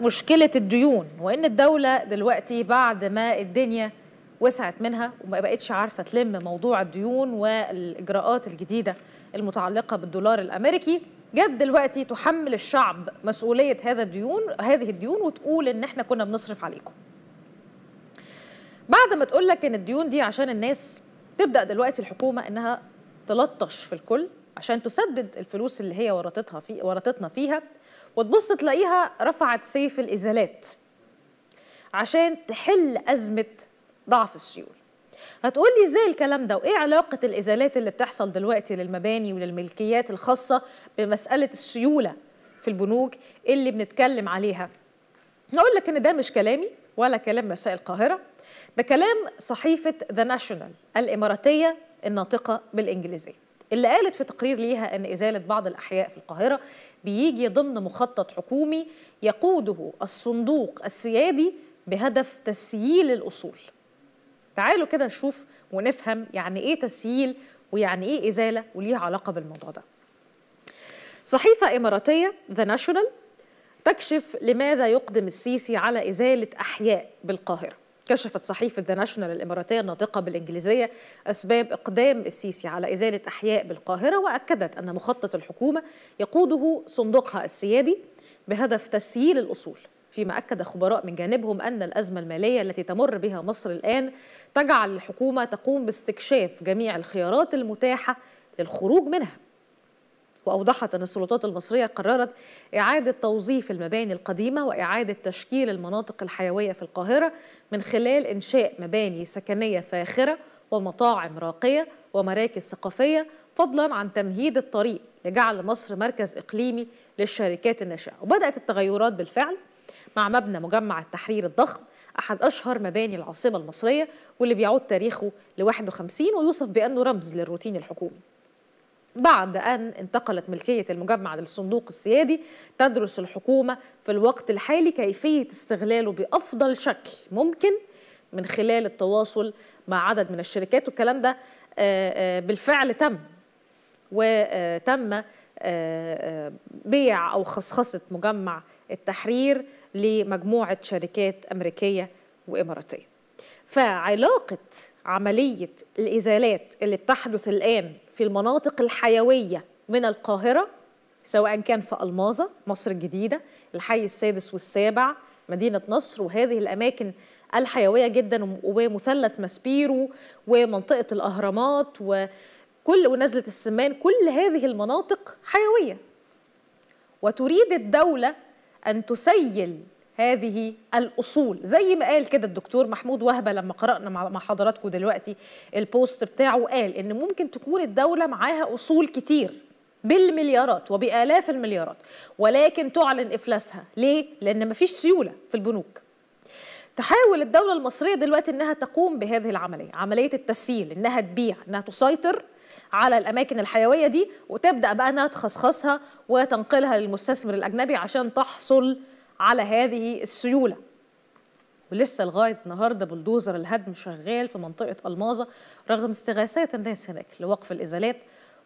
مشكلة الديون وإن الدولة دلوقتي بعد ما الدنيا وسعت منها وما بقتش عارفة تلم موضوع الديون والإجراءات الجديدة المتعلقة بالدولار الأمريكي جت دلوقتي تحمل الشعب مسؤولية هذا الديون هذه الديون وتقول إن إحنا كنا بنصرف عليكم. بعد ما تقول لك إن الديون دي عشان الناس تبدأ دلوقتي الحكومة إنها تلطش في الكل عشان تسدد الفلوس اللي هي ورطتها في ورطتنا فيها وتبص تلاقيها رفعت سيف الازالات عشان تحل ازمه ضعف السيول هتقول لي ازاي الكلام ده وايه علاقه الازالات اللي بتحصل دلوقتي للمباني وللملكيات الخاصه بمساله السيوله في البنوك اللي بنتكلم عليها نقول لك ان ده مش كلامي ولا كلام مساء القاهره ده كلام صحيفه ذا ناشونال الاماراتيه الناطقه بالانجليزيه اللي قالت في تقرير ليها أن إزالة بعض الأحياء في القاهرة بيجي ضمن مخطط حكومي يقوده الصندوق السيادي بهدف تسييل الأصول تعالوا كده نشوف ونفهم يعني إيه تسييل ويعني إيه إزالة وليها علاقة بالموضوع ده صحيفة إماراتية ذا ناشونال تكشف لماذا يقدم السيسي على إزالة أحياء بالقاهرة كشفت صحيفة ذا ناشونال الإماراتية الناطقة بالإنجليزية أسباب إقدام السيسي على إزالة أحياء بالقاهرة وأكدت أن مخطط الحكومة يقوده صندوقها السيادي بهدف تسييل الأصول فيما أكد خبراء من جانبهم أن الأزمة المالية التي تمر بها مصر الآن تجعل الحكومة تقوم باستكشاف جميع الخيارات المتاحة للخروج منها وأوضحت أن السلطات المصرية قررت إعادة توظيف المباني القديمة وإعادة تشكيل المناطق الحيوية في القاهرة من خلال إنشاء مباني سكنية فاخرة ومطاعم راقية ومراكز ثقافية فضلا عن تمهيد الطريق لجعل مصر مركز إقليمي للشركات الناشئة وبدأت التغيرات بالفعل مع مبنى مجمع التحرير الضخم أحد أشهر مباني العاصمة المصرية واللي بيعود تاريخه ل 51 ويوصف بأنه رمز للروتين الحكومي بعد أن انتقلت ملكية المجمع للصندوق السيادي تدرس الحكومة في الوقت الحالي كيفية استغلاله بأفضل شكل ممكن من خلال التواصل مع عدد من الشركات والكلام ده آه، آه، بالفعل تم وتم آه، بيع أو خصخصة مجمع التحرير لمجموعة شركات أمريكية وإماراتية فعلاقة عملية الإزالات اللي بتحدث الآن في المناطق الحيوية من القاهرة سواء كان في ألمازة مصر الجديدة الحي السادس والسابع مدينة نصر وهذه الأماكن الحيوية جدا ومثلث ماسبيرو ومنطقة الأهرامات وكل ونزلة السمان كل هذه المناطق حيوية وتريد الدولة أن تسيل هذه الأصول زي ما قال كده الدكتور محمود وهبة لما قرأنا مع حضراتكم دلوقتي البوست بتاعه قال إن ممكن تكون الدولة معاها أصول كتير بالمليارات وبآلاف المليارات ولكن تعلن إفلاسها ليه؟ لأن مفيش سيولة في البنوك تحاول الدولة المصرية دلوقتي إنها تقوم بهذه العملية عملية التسييل إنها تبيع إنها تسيطر على الأماكن الحيوية دي وتبدأ بقى إنها تخصخصها وتنقلها للمستثمر الأجنبي عشان تحصل على هذه السيوله ولسه لغايه النهارده بلدوزر الهدم شغال في منطقه الماظه رغم استغاثات الناس هناك لوقف الازالات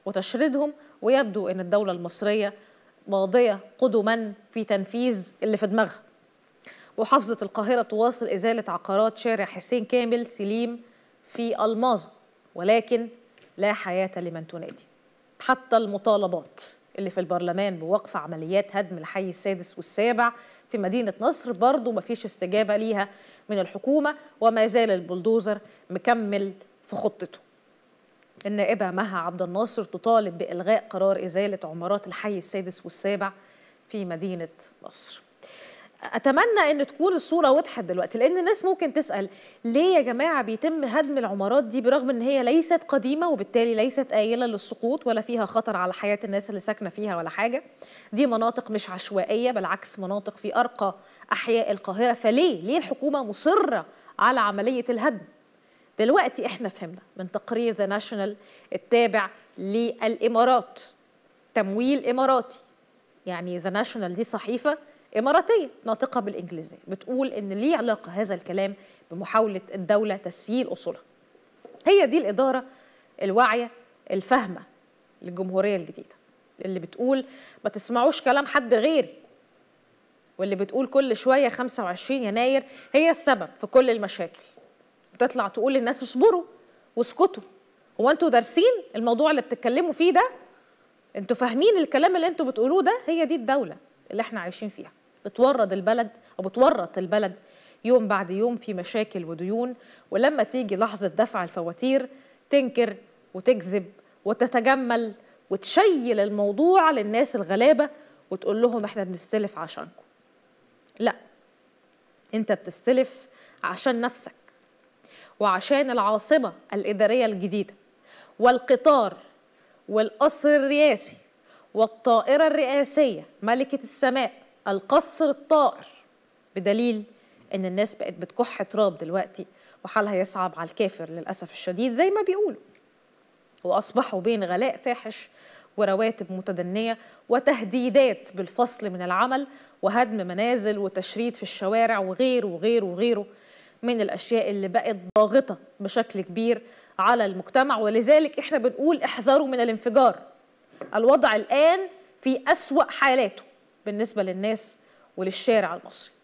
وتشريدهم ويبدو ان الدوله المصريه ماضيه قدما في تنفيذ اللي في دماغها محافظه القاهره تواصل ازاله عقارات شارع حسين كامل سليم في الماظه ولكن لا حياه لمن تنادي حتى المطالبات اللي في البرلمان بوقف عمليات هدم الحي السادس والسابع في مدينة نصر برضه مفيش استجابة ليها من الحكومة وما زال البلدوزر مكمل في خطته النائبة مها عبد الناصر تطالب بإلغاء قرار إزالة عمارات الحي السادس والسابع في مدينة نصر اتمنى ان تكون الصوره وضحت دلوقتي لان الناس ممكن تسال ليه يا جماعه بيتم هدم العمارات دي برغم ان هي ليست قديمه وبالتالي ليست قايله للسقوط ولا فيها خطر على حياه الناس اللي ساكنه فيها ولا حاجه دي مناطق مش عشوائيه بالعكس مناطق في ارقى احياء القاهره فليه ليه الحكومه مصره على عمليه الهدم دلوقتي احنا فهمنا من تقرير ذا ناشونال التابع للامارات تمويل اماراتي يعني ذا ناشونال دي صحيفه إماراتية ناطقة بالإنجليزية بتقول إن ليه علاقة هذا الكلام بمحاولة الدولة تسييل أصولها هي دي الإدارة الواعية الفاهمة للجمهورية الجديدة اللي بتقول ما تسمعوش كلام حد غيري واللي بتقول كل شوية 25 يناير هي السبب في كل المشاكل بتطلع تقول للناس اصبروا واسكتوا هو انتوا دارسين الموضوع اللي بتتكلموا فيه ده انتوا فاهمين الكلام اللي انتوا بتقولوه ده هي دي الدوله اللي احنا عايشين فيها بتورد البلد او بتورط البلد يوم بعد يوم في مشاكل وديون ولما تيجي لحظه دفع الفواتير تنكر وتكذب وتتجمل وتشيل الموضوع للناس الغلابه وتقول لهم احنا بنستلف عشانكم لا انت بتستلف عشان نفسك وعشان العاصمه الاداريه الجديده والقطار والقصر الرئاسي والطائرة الرئاسية ملكة السماء القصر الطائر بدليل ان الناس بقت بتكح تراب دلوقتي وحالها يصعب على الكافر للأسف الشديد زي ما بيقولوا وأصبحوا بين غلاء فاحش ورواتب متدنية وتهديدات بالفصل من العمل وهدم منازل وتشريد في الشوارع وغير وغير وغيره من الأشياء اللي بقت ضاغطة بشكل كبير على المجتمع ولذلك احنا بنقول احذروا من الانفجار الوضع الآن في أسوأ حالاته بالنسبة للناس وللشارع المصري